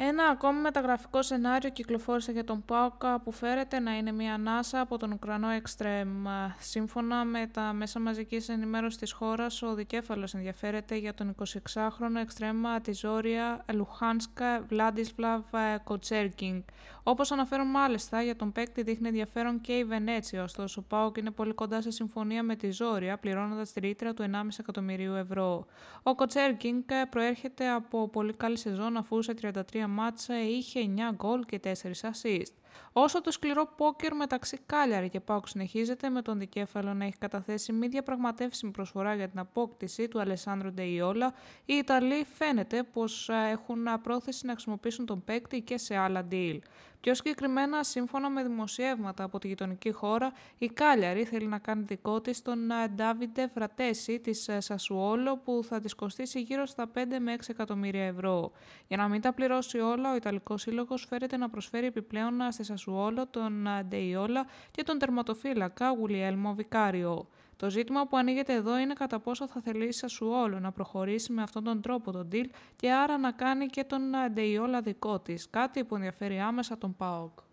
Ένα ακόμη μεταγραφικό σενάριο κυκλοφόρησε για τον Πάοκα που φέρεται να είναι μια ανάσα από τον Ουκρανό Εκστρέμ. Σύμφωνα με τα μέσα μαζικής ενημέρωσης της χώρας, ο δικέφαλος ενδιαφέρεται για τον 26χρονο Εκστρέμ τη Ζόρια Λουχάνσκα Βλάντισλαβ Κοτσέρκινγκ. Όπως αναφέρουν μάλιστα, για τον παίκτη δείχνει ενδιαφέρον και η Βενέτσια, ωστόσο ο Πάοκ είναι πολύ κοντά σε συμφωνία με τη Ζόρια, πληρώνοντας τη ρήτρα του 1,5 εκατομμυρίου ευρώ. Ο Κοτσέρκινγκ προέρχεται από πολύ καλή σεζόν αφού σε 33 μάτσα είχε 9 γκολ και 4 assist. Όσο το σκληρό πόκερ μεταξύ Κάλιαρη και Πάουκ συνεχίζεται, με τον δικέφαλο να έχει καταθέσει μη διαπραγματεύσιμη προσφορά για την απόκτηση του Αλεσάνδρου Ντεϊόλα, οι Ιταλοί φαίνεται πως ε, έχουν ε, πρόθεση να χρησιμοποιήσουν τον παίκτη και σε άλλα deal. Πιο συγκεκριμένα, σύμφωνα με δημοσιεύματα από τη γειτονική χώρα, η Κάλιαρη θέλει να κάνει δικό της τον ε, Ντάβιντε Φρατέση της ε, Σασουόλο, που θα της κοστίσει γύρω στα 5 με 6 εκατομμύρια ευρώ. Για να μην τα πληρώσει όλα, ο Ιταλικός Σύλλογος φέρεται να προσφέρει επιπλέον ε, στη Σασουόλο τον Ντεϊόλα και τον τερματοφύλακα Γουλιέλμο Βικάριο. Το ζήτημα που ανοίγεται εδώ είναι κατά πόσο θα θελήσει όλο να προχωρήσει με αυτόν τον τρόπο τον deal και άρα να κάνει και τον Ντεϊόλα δικό της, κάτι που ενδιαφέρει άμεσα τον ΠΑΟΚ.